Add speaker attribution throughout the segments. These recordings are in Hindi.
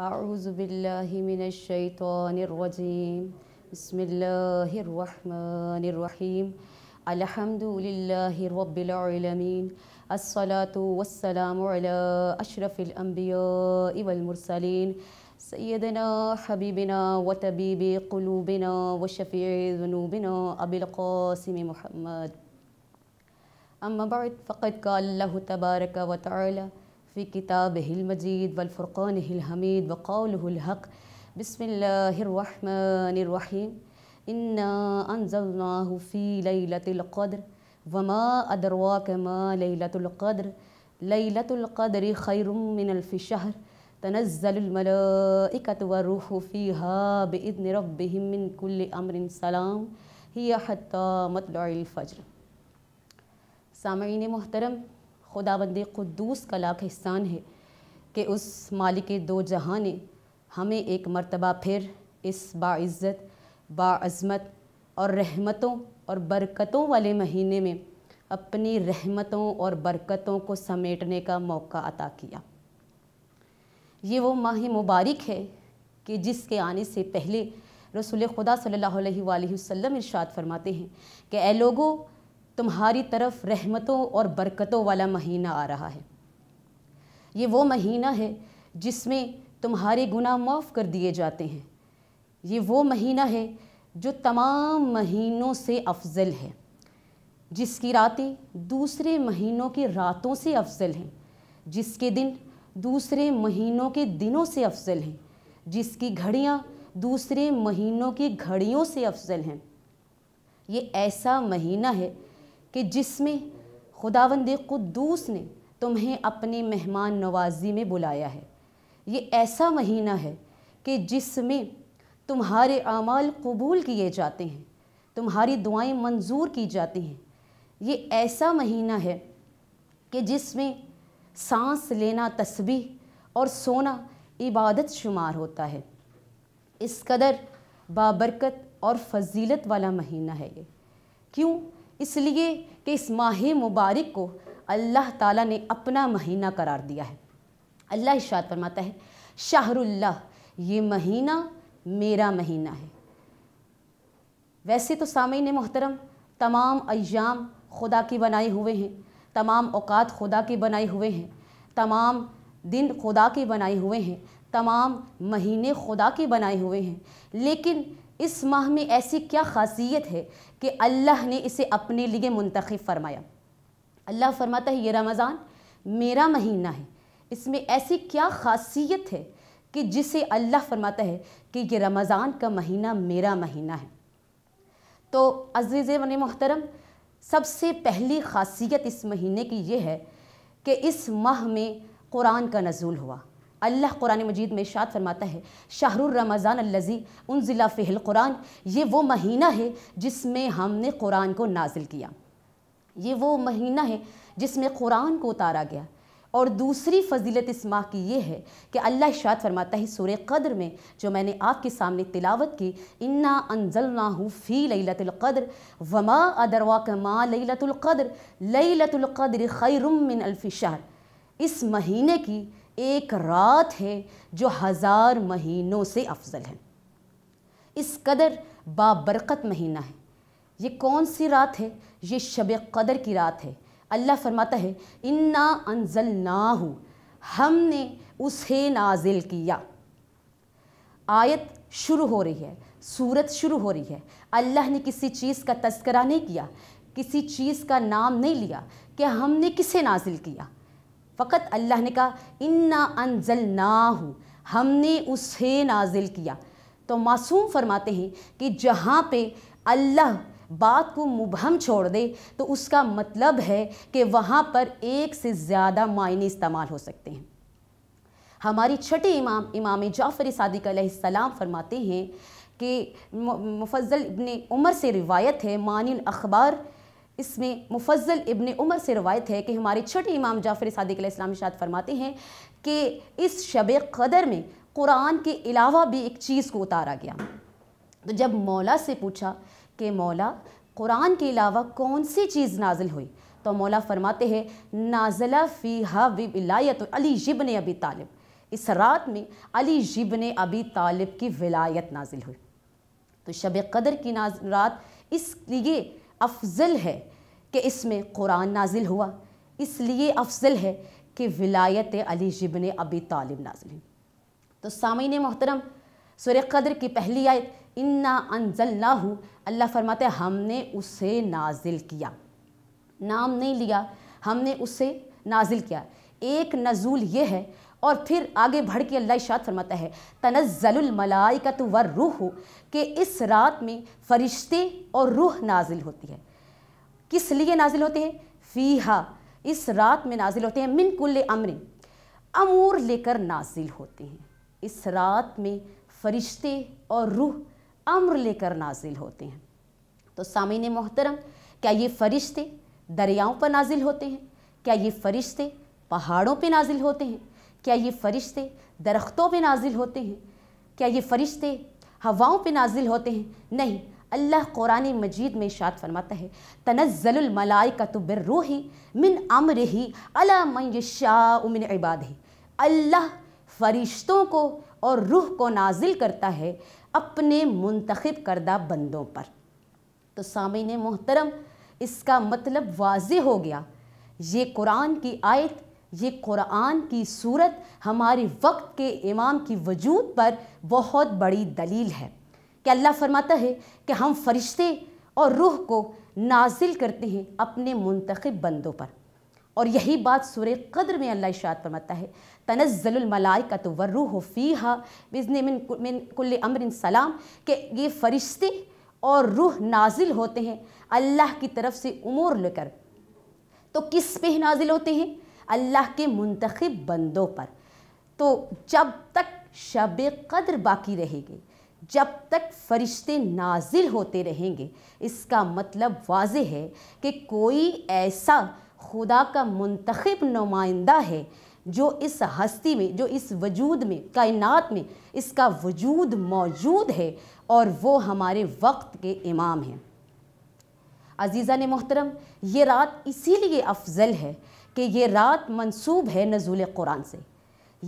Speaker 1: أعوذ بالله من الشيطان الرجيم بسم الله الرحمن الرحيم الحمد لله رب العالمين الصلاة والسلام على أشرف الأنبياء والمرسلين سيدنا حبيبنا وتبيب قلوبنا وشفيع ذنوبنا أبي القاسم محمد أما بعد فقد قال الله تبارك وتعالى في كتابه المجيد والفرقانه الحميد وقوله الحق بسم الله الرحمن الرحيم إنا أنزلناه في ليلة القدر وما أدراك ما ليلة القدر ليلة القدر خير من ألف شهر تنزل الملائكة والروح فيها بإذن ربهم من كل أمر سلام هي حتى مطلع الفجر سامعيني محترم खुदावंद खुदस का लाख एहसान है कि उस मालिक दो जहाँ ने हमें एक मरतबा फिर इस बाज़्ज़त बाज़मत और रहमतों और बरकतों वाले महीने में अपनी रहमतों और बरकतों को समेटने का मौका अता किया ये वो माह मुबारक है कि जिसके आने से पहले रसूल खुदा सल्लल्लाहु अलैहि वसल्लम इरशाद फरमाते हैं कि ए लोगों तुम्हारी तरफ रहमतों और बरकतों वाला महीना आ रहा है ये वो महीना है जिसमें तुम्हारे गुनाह माफ़ कर दिए जाते हैं ये वो महीना है जो तमाम महीनों से अफजल है जिसकी रातें दूसरे महीनों की रातों से अफजल हैं जिसके दिन दूसरे महीनों के दिनों से अफजल हैं जिसकी घड़ियाँ दूसरे महीनों की घड़ियों से अफजल हैं ये ऐसा महीना है कि जिसमें खुदावंद कुदूस ने तुम्हें अपनी मेहमान नवाजी में बुलाया है ये ऐसा महीना है कि जिसमें तुम्हारे अमाल कबूल किए जाते हैं तुम्हारी दुआएं मंजूर की जाती हैं ये ऐसा महीना है कि जिसमें सांस लेना तस्बी और सोना इबादत शुमार होता है इस कदर बाबरकत और फजीलत वाला महीना है ये क्यों इसलिए कि इस माह मुबारक को अल्लाह ताला ने अपना महीना करार दिया है अल्लाह इशात फरमाता है शाहरुल्लाह ये महीना मेरा महीना है वैसे तो सामीन मोहतरम तमाम अयाम खुदा के बनाए हुए हैं तमाम औकात खुदा के बनाए हुए हैं तमाम दिन खुदा के बनाए हुए हैं तमाम महीने खुदा के बनाए हुए हैं लेकिन इस माह में ऐसी क्या खासियत है कि अल्लाह ने इसे अपने लिए मुंतखब फरमाया अल्लाह फरमाता है ये रमज़ान मेरा महीना है इसमें ऐसी क्या खासियत है कि जिसे अल्लाह फरमाता है कि ये रमज़ान का महीना मेरा महीना है तो अजीज़ मन मोहतरम सबसे पहली खासियत इस महीने की ये है कि इस माह में कुरान का नज़ूल हुआ अल्लाह कुरान मजीद में शाद फरमाता है शाहरुर रमज़ान अल्लज़ी उन ज़िला फ़िल कुरान ये वो महीना है जिसमें हमने कुरान को नाजिल किया ये वो महीना है जिसमें कुरान को उतारा गया और दूसरी फजीलत इस माह की ये है कि अल्लाह इशात फरमाता है सूर्य कद्र में जो मैंने आपके सामने तिलावत की इन्ना अनजल ना हूँ फ़ी लई लतुल्क़द्र वमा अदरवा कमा लतुल्क़द्र लतुल्क़द्र खैरुम मिन अल्फ़िशार इस महीने की एक रात है जो हज़ार महीनों से अफजल है इस कदर बाबरकत महीना है ये कौन सी रात है ये शब कदर की रात है अल्लाह फरमाता है इन्ना अनजल ना हूँ हमने उसे नाजिल किया आयत शुरू हो रही है सूरत शुरू हो रही है अल्लाह ने किसी चीज़ का तस्करा नहीं किया किसी चीज़ का नाम नहीं लिया कि हमने किसे नाजिल किया फ़कत अल्लाह ने कहा इन्ना अनजल नाहू हमने उसे नाजिल किया तो मासूम फरमाते हैं कि जहाँ पे अल्लाह बात को मुबहम छोड़ दे तो उसका मतलब है कि वहाँ पर एक से ज़्यादा मायने इस्तेमाल हो सकते हैं हमारी छठे इमाम इमाम जाफ़र सदक सलाम फरमाते हैं कि मुफजल इबन उमर से रिवायत है मानी अखबार इसमें मुफजल इबन उमर से रवायत है कि हमारे छठे इमाम जाफ़र सदक इस्लाम शाद फरमाते हैं कि इस शब कदर में कुरान के अलावा भी एक चीज़ को उतारा गया तो जब मौला से पूछा कि मौला कुरान के अलावा कौन सी चीज़ नाजिल हुई तो मौला फरमाते हैं नाजला फ़ी हलायत अली जिबन अबी तालिब इस रात में अली जिबन अबी तालिब की विलायत नाजिल हुई तो शब कदर की नाज रात इसलिए अफजल है कि इसमें कुरान नाजिल हुआ इसलिए अफजल है कि विलायत अली जिबन अबी तालिब नाजिल हुई तो सामीन मोहतरम सुर कदर की पहली आयत इन्ना अनजल ना हूँ अल्लाह फरमाते हमने उसे नाजिल किया नाम नहीं लिया हमने उसे नाजिल किया एक नजूल यह है और फिर आगे बढ़ के अल्लाह शाद फरमाता है का तो वर रूह के इस रात में फ़रिश्ते और रूह नाजिल होती है किस लिए नाजिल होते हैं फ़ीहा इस रात में नाजिल होते हैं मिनकुल अमरे अमर अमूर लेकर नाजिल होते हैं इस रात में फ़रिश्ते और रूह अम्र लेकर नाजिल होते हैं तो सामिन मोहतरम क्या ये फ़रिश्ते दरियाओं पर नाजिल होते हैं क्या ये फ़रिश्ते पहाड़ों पर नाजिल होते हैं क्या ये फ़रिश्ते दरख्तों पे नाजिल होते हैं क्या ये फ़रिश्ते हवाओं पे नाजिल होते हैं नहीं अल्लाह कुरान मजीद में इशात फरमाता है तनज़लमलाई का तो रूही मिन अमर ही अला मन शाहमिन इबाद ही अल्लाह फ़रिश्तों को और रूह को नाजिल करता है अपने मुंतखब करदा बंदों पर तो सामिन मोहतरम इसका मतलब वाज हो गया ये कुरान की आयत ये कुरान की सूरत हमारे वक्त के इमाम की वजूद पर बहुत बड़ी दलील है कि अल्लाह फरमाता है कि हम फरिश्ते और रूह को नाजिल करते हैं अपने मुंतखब बंदों पर और यही बात सूर कदर में अल्लाह इशात फरमाता है तनज़लमलाई का तो वर्रूह फ़ीहा बिजन कुल अमर सलाम के ये फ़रिश्ते और रूह नाजिल होते हैं अल्लाह की तरफ से उमूर लेकर तो किस पे नाजिल होते हैं अल्लाह के मुंतखब बंदों पर तो जब तक शब कदर बाकी रहेगी जब तक फरिश्ते नाजिल होते रहेंगे इसका मतलब वाज है कि कोई ऐसा खुदा का मंतखब नुमाइंदा है जो इस हस्ती में जो इस वजूद में कायनात में इसका वजूद मौजूद है और वो हमारे वक्त के इमाम हैं अजीज़ा ने मोहतरम ये रात इसीलिए अफजल है कि ये रात मंसूब है नज़ुल कुरान से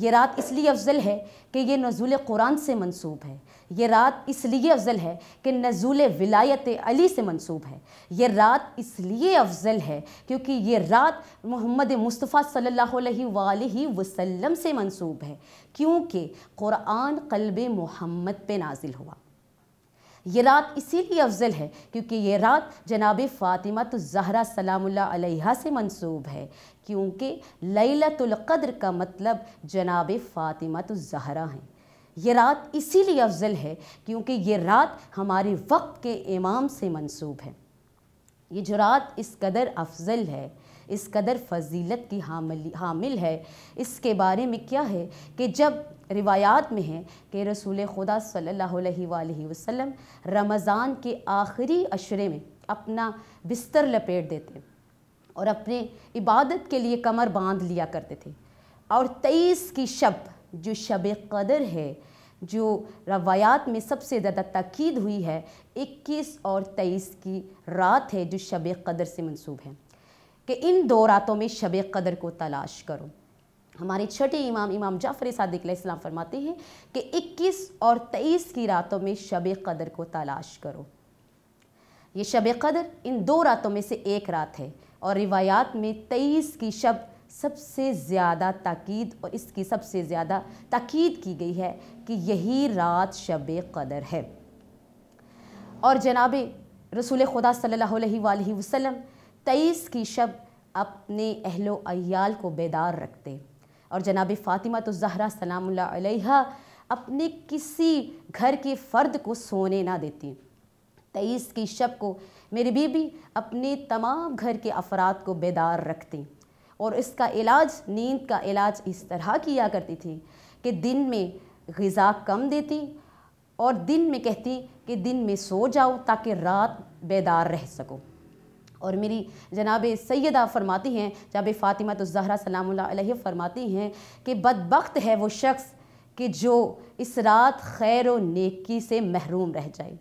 Speaker 1: ये रात इसलिए अफजल है कि ये नज़ुल कुरान से मंसूब है ये रात इसलिए अफजल है कि नज़ुल विलायत अली से मंसूब है ये रात इसलिए अफजल है क्योंकि ये रात मोहम्मद मुस्तफ़ा सल्लल्लाहु अलैहि वसल्लम से मंसूब है क्योंकि क़ुरान कल्ब मोहम्मद पे नाजिल हुआ ये रात इसीलिए अफजल है क्योंकि ये रात जनाब फ़ातिमा तो ज़हरा सलामुल्ला से मंसूब है क्योंकि लैलतुल्क़द्र का मतलब जनाब फ़ातिमा तो ज़हरा हैं ये रात इसीलिए अफजल है क्योंकि ये रात हमारे वक्त के इमाम से मंसूब है ये जो रात इस कदर अफजल है इस कदर फजीलत की हामिल हामिल है इसके बारे में क्या है कि जब रिवायात में है कि रसूल खुदा सल्लल्लाहु अलैहि वसल्लम रमज़ान के आखिरी अशरे में अपना बिस्तर लपेट देते और अपने इबादत के लिए कमर बांध लिया करते थे और तेईस की शब जो शब कदर है जो रवायात में सबसे ज़्यादा तकीद हुई है इक्कीस और तेईस की रात है जो शब कदर से मंसूब है कि इन दो रातों में शब कदर को तलाश करो हमारे छठे इमाम इमाम जाफ़र सदक इस्लाम फरमाते हैं कि 21 और 23 की रातों में शब कदर को तलाश करो ये शब कदर इन दो रातों में से एक रात है और रिवायात में 23 की शब सबसे ज़्यादा ताक़ीद और इसकी सबसे ज़्यादा ताक़ीद की गई है कि यही रात शब कदर है और जनाब रसूल खुदा सल्ला वसलम तेईस की शब अपने अहलो अयाल को बेदार रखते और जनाब फ़ातिमा तो जहरा सलाम अपने किसी घर के फ़र्द को सोने ना देती तेईस की शब को मेरी बीबी अपने तमाम घर के अफराद को बेदार रखती और इसका इलाज नींद का इलाज इस तरह किया करती थी कि दिन में गज़ा कम देती और दिन में कहती कि दिन में सो जाओ ताकि रात बेदार रह सको और मेरी जनाब सैदा फरमाती हैं जनाब फ़ातिमा तो जहरा सलाम फरमाती हैं कि बदबक है वो शख्स कि जो इस रात खैर व नेकी से महरूम रह जाए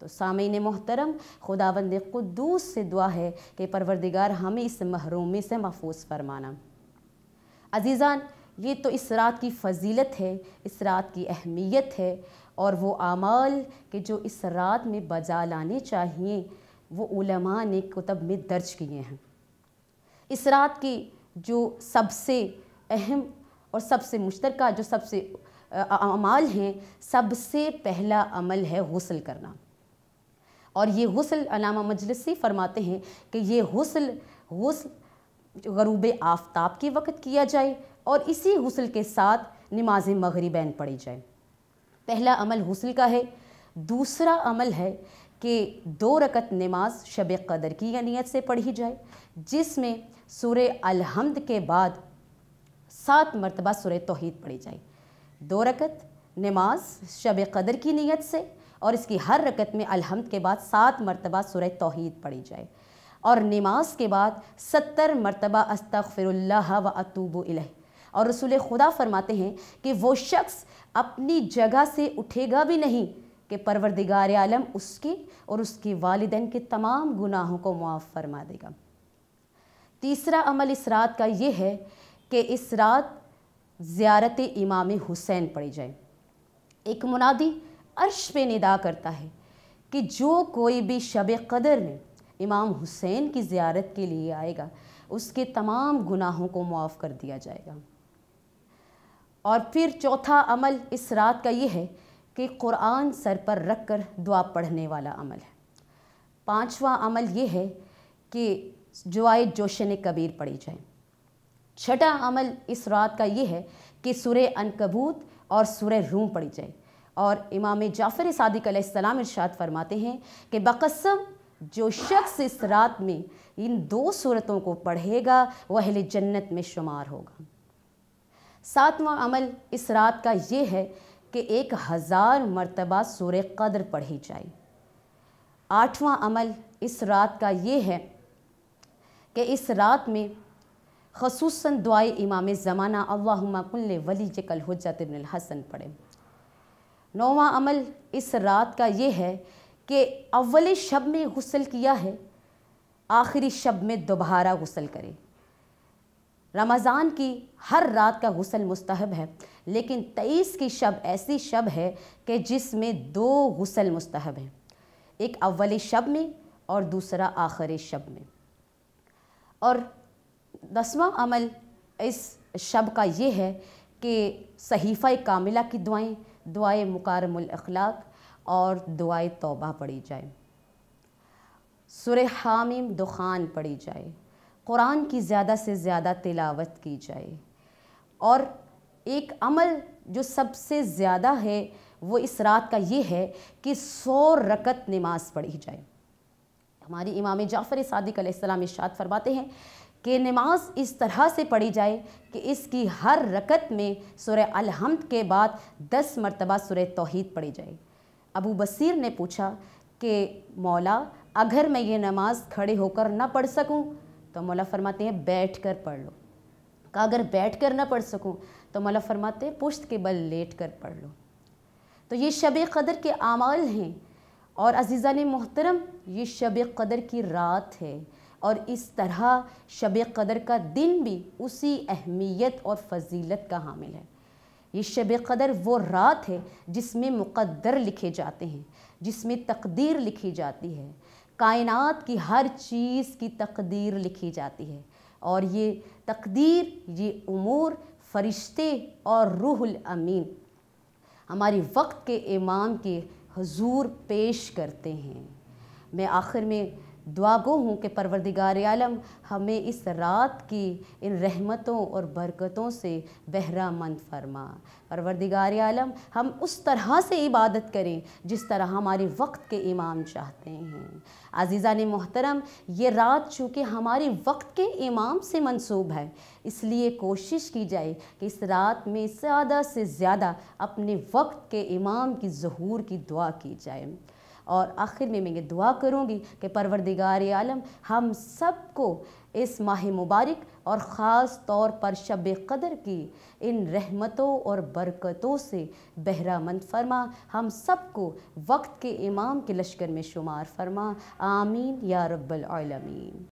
Speaker 1: तो सामीन मोहतरम खुदाबंद कुद्दूस से दुआ है कि परवरदिगार हमें इस महरूमी से महफूज फरमाना अजीज़ान ये तो इस रात की फजीलत है इस रात की अहमियत है और वो आमाल के जो इस रात में बजा लाने चाहिए वो उलमा ने कुतब में दर्ज किए हैं इस रात की जो सबसे अहम और सबसे मुश्तरक जो सबसे अमाल हैं सबसे पहला अमल है गसल करना और ये गसल अलामा मजलसी फरमाते हैं कि ये गसल गसल गरूब आफ्ताब के वक्त किया जाए और इसी गसल के साथ नमाज मगरबैन पढ़ी जाए पहला अमल गसल का है दूसरा अमल है कि दो रकत नमाज शब कदर की नीयत से पढ़ी जाए जिसमें सुर अलहमद के बाद सात मरतबा सुर तोहद पढ़ी जाए दो रकत नमाज शब कदर की नीयत से और इसकी हर रकत में अलहमद के बाद सात मरतबा सुर तोहद पढ़ी जाए और नमाज के बाद सत्तर मरतबा अस्तफ़िरल्ला व अतूब और रसूल खुदा फरमाते हैं कि वो शख्स अपनी जगह से उठेगा भी नहीं कि परवरदिगार आलम उसकी और उसके वालदेन के तमाम गुनाहों को मुआफ़ फरमा देगा तीसरा अमल इस रात का ये है कि इस रात ज़्यारत इमाम हुसैन पढ़ी जाए एक मुनादी अर्श पे निदा करता है कि जो कोई भी शब कदर में इमाम हुसैन की ज़्यारत के लिए आएगा उसके तमाम गुनाहों को मुआफ़ कर दिया जाएगा और फिर चौथा अमल इस रात का ये है कि कुरान सर पर रख कर दुआ पढ़ने वाला अमल है पाँचवा अमल ये है कि जुआ जोशन कबीर पढ़ी जाए छठा अमल इस रात का ये है कि सुर अनकबूत और सुर रूम पढ़ी जाए और इमाम जाफ़र सदक सलाम इरशाद फरमाते हैं कि बकसम जो शख्स इस रात में इन दो सूरतों को पढ़ेगा वह जन्नत में शुमार होगा सातवां अमल इस रात का ये है कि एक हज़ार मरतबा सूर कदर पढ़ी जाए आठवां अमल इस रात का ये है कि इस रात में खसूस दुआ इमाम ज़माना अल्लाकुल्ल वली कल हजतबिन हसन पढ़े नौवा अमल इस रात का ये है कि अव्वल शब में गसल किया है आखिरी शब में दोबारा गसल करें रमज़ान की हर रात का गसल मुस्तहब है लेकिन तेईस की शब ऐसी शब है कि जिसमें दो गसल मुस्तहब हैं एक अव्वल शब में और दूसरा आखिर शब में और दसवा अमल इस शब का ये है कि सहीफ़ा कामिला की दुआएं दुआए मुकारमलाक़ और दुआए तौबा पढ़ी जाए सुर हामिम दुखान पढ़ी जाए कुरान की ज़्यादा से ज़्यादा तिलावत की जाए और एक अमल जो सबसे ज़्यादा है वो इस रात का ये है कि सौ रकत नमाज पढ़ी जाए हमारी इमाम जाफ़र सदक इशात इशाद फरमाते हैं कि नमाज इस तरह से पढ़ी जाए कि इसकी हर रकत में सुर अलहमद के बाद दस मरतबा सुर तोहद पढ़ी जाए अबू बसीर ने पूछा कि मौला अगर मैं ये नमाज़ खड़े होकर ना पढ़ सकूँ तो मौला फरमाते हैं बैठ कर पढ़ लो का अगर बैठ कर ना पढ़ सकूँ तो मौला फरमाते हैं पुश्त के बल लेट कर पढ़ लो तो ये शब कदर के अमाल हैं और अजीज़ा ने मोहतरम ये शब कदर की रात है और इस तरह शब कदर का दिन भी उसी अहमियत और फजीलत का हामिल है ये शब कदर वो रात है जिसमें मुकद्दर लिखे जाते हैं जिसमें तकदीर लिखी जाती है कायनात की हर चीज़ की तकदीर लिखी जाती है और ये तकदीर ये उमूर फरिश्ते और रूहुल अमीन हमारी वक्त के इमाम के हजूर पेश करते हैं मैं आखिर में दुआ गो हूँ कि परवरदिगार आलम हमें इस रात की इन रहमतों और बरकतों से बहरा मंद फरमा परवरदिगार आलम हम उस तरह से इबादत करें जिस तरह हमारे वक्त के इमाम चाहते हैं आजीज़ा ने मोहतरम ये रात चूँकि हमारे वक्त के इमाम से मंसूब है इसलिए कोशिश की जाए कि इस रात में ज़्यादा से ज़्यादा अपने वक्त के इमाम की जहूर की दुआ की जाए और आखिर में मैं ये दुआ करूँगी कि परवरदिगार आलम हम सब को इस माह मुबारक और ख़ास तौर पर शब कदर की इन रहमतों और बरकतों से बहरा मंद फरमा हम सब को वक्त के इमाम के लश्कर में शुमार फरमा आमीन या रब्बल आलमीन